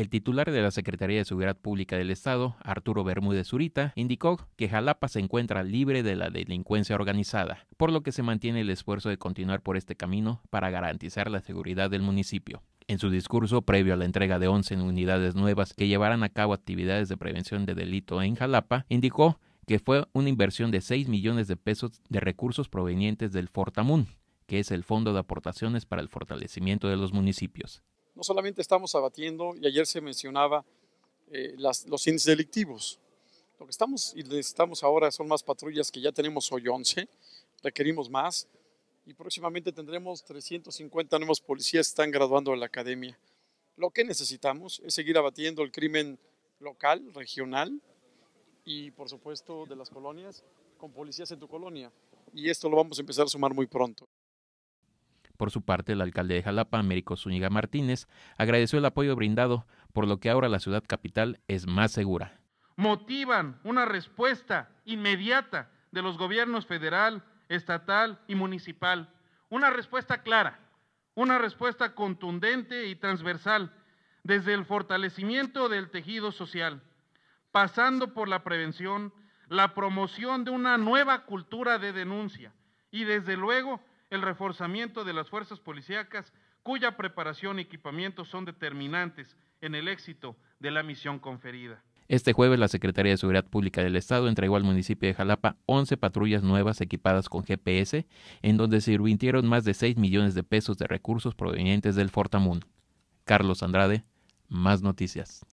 El titular de la Secretaría de Seguridad Pública del Estado, Arturo Bermúdez Zurita, indicó que Jalapa se encuentra libre de la delincuencia organizada, por lo que se mantiene el esfuerzo de continuar por este camino para garantizar la seguridad del municipio. En su discurso previo a la entrega de 11 unidades nuevas que llevarán a cabo actividades de prevención de delito en Jalapa, indicó que fue una inversión de 6 millones de pesos de recursos provenientes del Fortamun, que es el Fondo de Aportaciones para el Fortalecimiento de los Municipios no solamente estamos abatiendo, y ayer se mencionaba eh, los índices delictivos, lo que estamos y necesitamos ahora son más patrullas que ya tenemos hoy 11, requerimos más y próximamente tendremos 350 nuevos policías que están graduando de la academia. Lo que necesitamos es seguir abatiendo el crimen local, regional y por supuesto de las colonias con policías en tu colonia. Y esto lo vamos a empezar a sumar muy pronto. Por su parte, el alcalde de Jalapa, Américo Zúñiga Martínez, agradeció el apoyo brindado, por lo que ahora la ciudad capital es más segura. Motivan una respuesta inmediata de los gobiernos federal, estatal y municipal. Una respuesta clara, una respuesta contundente y transversal, desde el fortalecimiento del tejido social, pasando por la prevención, la promoción de una nueva cultura de denuncia y, desde luego, el reforzamiento de las fuerzas policíacas cuya preparación y equipamiento son determinantes en el éxito de la misión conferida. Este jueves la Secretaría de Seguridad Pública del Estado entregó al municipio de Jalapa 11 patrullas nuevas equipadas con GPS, en donde se invirtieron más de 6 millones de pesos de recursos provenientes del Fortamun. Carlos Andrade, más noticias.